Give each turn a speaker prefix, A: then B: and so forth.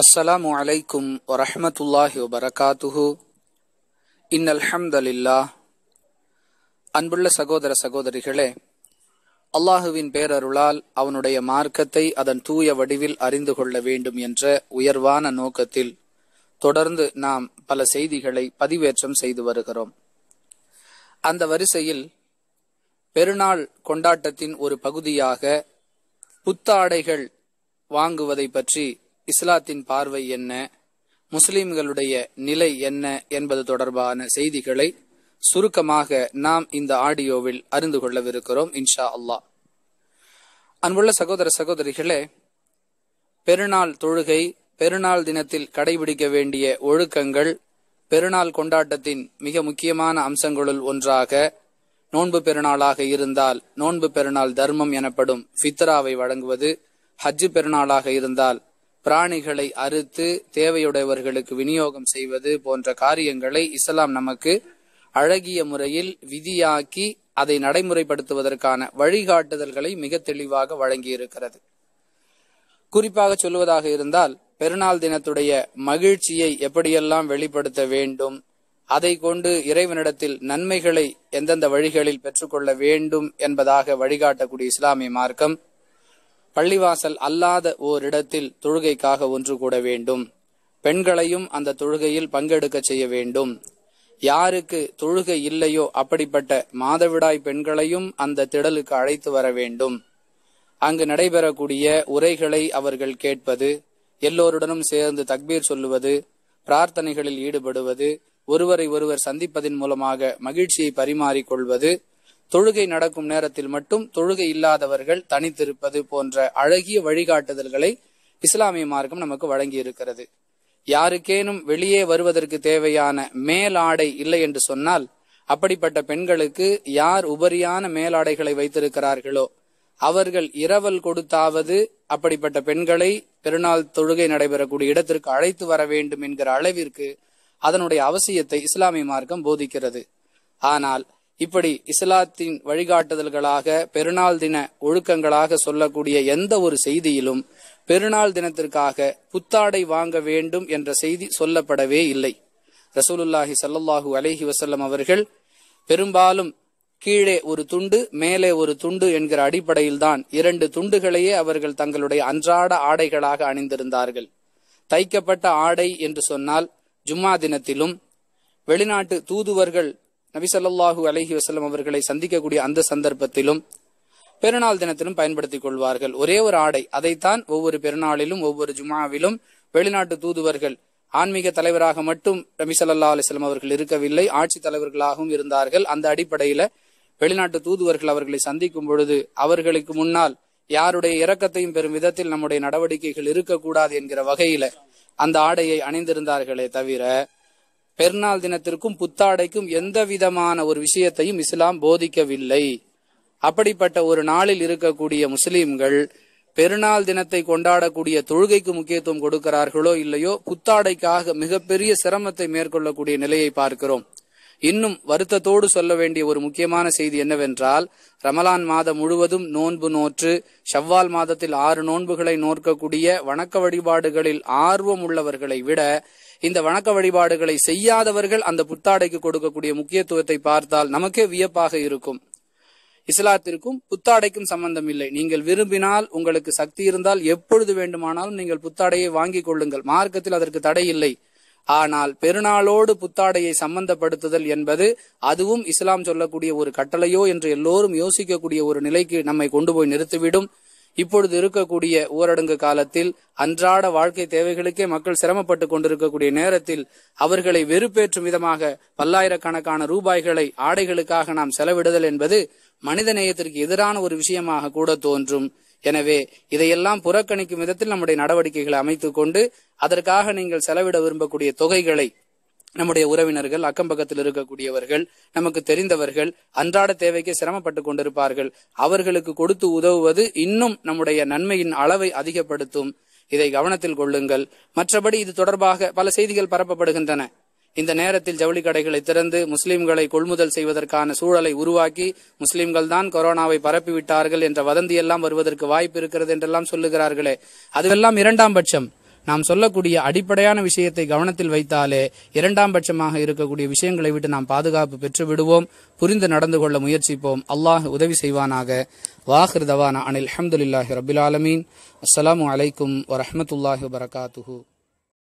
A: அஸ்ஸலாமு அலைக்கும் ورحمة الله وبركاته إن அன்புள்ள சகோதர சகோதரிகளே அல்லாஹுவின் பேரருளால் அவனுடைய மார்க்கத்தை அதன் தூய வடிவில் அறிந்து கொள்ள வேண்டும் என்ற உயர்வான நோக்கத்தில் தொடர்ந்து நாம் பல செய்திகளை பதிவேற்றம் செய்து வருகிறோம் அந்த வரிசையில் பெருநாள் கொண்டாட்டத்தின் ஒரு பகுதியாக புத்தாடைகள் வாங்குவதை பற்றி இஸ்லாத்தின் பார்வை என்ன முஸ்லிம்களுடைய நிலை என்ன என்பது தொடர்பான செய்திகளை சுருக்கமாக நாம் இந்த ஆடியோவில் அறிந்து கொள்ளவிருக்கிறோம் இன்ஷா அல்லாஹ் அன்புள்ள சகோதர சகோதரிகளே பெருநாள் தொழுகை பெருநாள் தினத்தில் கடைபிடிக்க வேண்டிய ஒழுக்கங்கள் பெருநாள் கொண்டாட்டத்தின் மிக முக்கியமான அம்சங்களுள் ஒன்றாக நோன்பு பெருநாளாக இருந்தால் நோன்பு பெருநாள் தர்மம் எனப்படும் ஃபித்ராவை வழங்குவது ஹஜ்ஜு பெருநாளாக இருந்தால் பிராணிகளை அறுத்து தேவையுடையவர்களுக்கு விநியோகம் செய்வது போன்ற காரியங்களை இஸ்லாம் நமக்கு அழகிய முறையில் விதியாக்கி அதை நடைமுறைப்படுத்துவதற்கான வழிகாட்டுதல்களை மிக தெளிவாக வழங்கியிருக்கிறது குறிப்பாக சொல்வதாக இருந்தால் பெருநாள் தினத்துடைய மகிழ்ச்சியை எப்படியெல்லாம் வெளிப்படுத்த வேண்டும் அதை கொண்டு இறைவனிடத்தில் நன்மைகளை எந்தெந்த வழிகளில் பெற்றுக்கொள்ள வேண்டும் என்பதாக வழிகாட்டக்கூடிய இஸ்லாமிய மார்க்கம் பள்ளிவாசல் அல்லாத ஓரிடத்தில் தொழுகைக்காக ஒன்று கூட வேண்டும் பெண்களையும் அந்த தொழுகையில் பங்கெடுக்க செய்ய வேண்டும் யாருக்கு தொழுகை இல்லையோ அப்படிப்பட்ட மாதவிடாய் பெண்களையும் அந்த திடலுக்கு அழைத்து வர வேண்டும் அங்கு நடைபெறக்கூடிய உரைகளை அவர்கள் கேட்பது எல்லோருடனும் சேர்ந்து தக்பீர் சொல்லுவது பிரார்த்தனைகளில் ஈடுபடுவது ஒருவரை ஒருவர் சந்திப்பதன் மூலமாக மகிழ்ச்சியை பரிமாறிக்கொள்வது தொழுகை நடக்கும் நேரத்தில் மட்டும் தொழுகை இல்லாதவர்கள் தனித்திருப்பது போன்ற அழகிய வழிகாட்டுதல்களை இஸ்லாமிய மார்க்கம் நமக்கு வழங்கி இருக்கிறது யாருக்கேனும் வெளியே வருவதற்கு தேவையான மேலாடை இல்லை என்று சொன்னால் அப்படிப்பட்ட பெண்களுக்கு யார் உபரியான மேலாடைகளை வைத்திருக்கிறார்களோ அவர்கள் இரவல் கொடுத்தாவது அப்படிப்பட்ட பெண்களை பெருநாள் தொழுகை நடைபெறக்கூடிய இடத்திற்கு அழைத்து வர வேண்டும் என்கிற அளவிற்கு அதனுடைய அவசியத்தை இஸ்லாமிய மார்க்கம் போதிக்கிறது ஆனால் இப்படி இஸ்லாத்தின் வழிகாட்டுதல்களாக பெருநாள் தின ஒழுக்கங்களாக சொல்லக்கூடிய எந்த ஒரு செய்தியிலும் பெருநாள் தினத்திற்காக புத்தாடை வாங்க வேண்டும் என்ற செய்தி சொல்லப்படவே இல்லை ரசூலுல்லாஹி சல்லாஹு அலஹி வசல்லம் அவர்கள் பெரும்பாலும் கீழே ஒரு துண்டு மேலே ஒரு துண்டு என்கிற அடிப்படையில் தான் இரண்டு துண்டுகளையே அவர்கள் தங்களுடைய அன்றாட ஆடைகளாக அணிந்திருந்தார்கள் தைக்கப்பட்ட ஆடை என்று சொன்னால் ஜும்மா தினத்திலும் வெளிநாட்டு தூதுவர்கள் நபிசல்லாஹு அலஹி வசலம் அவர்களை சந்திக்கக்கூடிய அந்த சந்தர்ப்பத்திலும் பெருநாள் தினத்திலும் பயன்படுத்திக் கொள்வார்கள் ஒரே ஒரு ஆடை அதைத்தான் ஒவ்வொரு பெருநாளிலும் ஒவ்வொரு ஜுமாவிலும் வெளிநாட்டு தூதுவர்கள் ஆன்மீக தலைவராக மட்டும் நபிசல்லா அலிஸ்லாம் அவர்கள் இருக்கவில்லை ஆட்சி தலைவர்களாகவும் இருந்தார்கள் அந்த அடிப்படையில வெளிநாட்டு தூதுவர்கள் அவர்களை சந்திக்கும் பொழுது அவர்களுக்கு முன்னால் யாருடைய இரக்கத்தையும் பெறும் விதத்தில் நம்முடைய நடவடிக்கைகள் இருக்கக்கூடாது என்கிற வகையில அந்த ஆடையை அணிந்திருந்தார்களே தவிர பெருநாள் தினத்திற்கும் புத்தாடைக்கும் எந்த விதமான ஒரு விஷயத்தையும் இஸ்லாம் போதிக்கவில்லை அப்படிப்பட்ட ஒரு நாளில் இருக்கக்கூடிய முஸ்லீம்கள் பெருநாள் தினத்தை கொண்டாடக்கூடிய தொழுகைக்கு முக்கியத்துவம் கொடுக்கிறார்களோ இல்லையோ புத்தாடைக்காக மிகப்பெரிய சிரமத்தை மேற்கொள்ளக்கூடிய நிலையை பார்க்கிறோம் இன்னும் வருத்தத்தோடு சொல்ல வேண்டிய ஒரு முக்கியமான செய்தி என்னவென்றால் ரமலான் மாதம் முழுவதும் நோன்பு நோற்று ஷவ்வால் மாதத்தில் ஆறு நோன்புகளை நோற்கக்கூடிய வணக்க வழிபாடுகளில் ஆர்வம் உள்ளவர்களை விட இந்த வணக்க வழிபாடுகளை செய்யாதவர்கள் அந்த புத்தாடைக்கு கொடுக்கக்கூடிய முக்கியத்துவத்தை பார்த்தால் நமக்கே வியப்பாக இருக்கும் இஸ்லாத்திற்கும் புத்தாடைக்கும் சம்பந்தம் இல்லை நீங்கள் விரும்பினால் உங்களுக்கு சக்தி இருந்தால் எப்பொழுது வேண்டுமானாலும் நீங்கள் புத்தாடையை வாங்கிக் கொள்ளுங்கள் மார்க்கத்தில் அதற்கு தடை இல்லை ஆனால் பெருநாளோடு புத்தாடையை சம்பந்தப்படுத்துதல் என்பது அதுவும் இஸ்லாம் சொல்லக்கூடிய ஒரு கட்டளையோ என்று எல்லோரும் யோசிக்கக்கூடிய ஒரு நிலைக்கு நம்மை கொண்டு போய் நிறுத்திவிடும் இப்பொழுது இருக்கக்கூடிய ஊரடங்கு காலத்தில் அன்றாட வாழ்க்கை தேவைகளுக்கே மக்கள் சிரமப்பட்டு கொண்டிருக்கக்கூடிய நேரத்தில் அவர்களை வெறுப்பேற்றும் விதமாக பல்லாயிரக்கணக்கான ரூபாய்களை ஆடைகளுக்காக நாம் செலவிடுதல் என்பது மனித நேயத்திற்கு எதிரான ஒரு விஷயமாக கூட தோன்றும் எனவே இதையெல்லாம் புறக்கணிக்கும் விதத்தில் நம்முடைய நடவடிக்கைகளை அமைத்துக் கொண்டு அதற்காக நீங்கள் செலவிட விரும்பக்கூடிய தொகைகளை நம்முடைய உறவினர்கள் அக்கம் பக்கத்தில் இருக்கக்கூடியவர்கள் நமக்கு தெரிந்தவர்கள் அன்றாட தேவைக்கு சிரமப்பட்டு கொண்டிருப்பார்கள் அவர்களுக்கு கொடுத்து உதவுவது இன்னும் நம்முடைய நன்மையின் அளவை அதிகப்படுத்தும் இதை கவனத்தில் கொள்ளுங்கள் மற்றபடி இது தொடர்பாக பல செய்திகள் பரப்பப்படுகின்றன இந்த நேரத்தில் ஜவுளி கடைகளை திறந்து முஸ்லிம்களை கொள்முதல் செய்வதற்கான சூழலை உருவாக்கி முஸ்லிம்கள் தான் கொரோனாவை பரப்பிவிட்டார்கள் என்ற வதந்தி எல்லாம் வருவதற்கு வாய்ப்பு இருக்கிறது என்றெல்லாம் சொல்லுகிறார்களே அதுவெல்லாம் இரண்டாம் பட்சம் நாம் சொல்லக்கூடிய அடிப்படையான விஷயத்தை கவனத்தில் வைத்தாலே இரண்டாம் பட்சமாக இருக்கக்கூடிய விஷயங்களை விட்டு நாம் பாதுகாப்பு பெற்று விடுவோம் புரிந்து நடந்து கொள்ள முயற்சிப்போம் அல்லாஹ் உதவி செய்வானாக வாஹிர் தவானா அனில் அஹமதுல்லாஹி ரபுல் ஆலமீன் அஸ்லாம் வலைக்கும் வரமத்துல்லாஹி வரகாத்து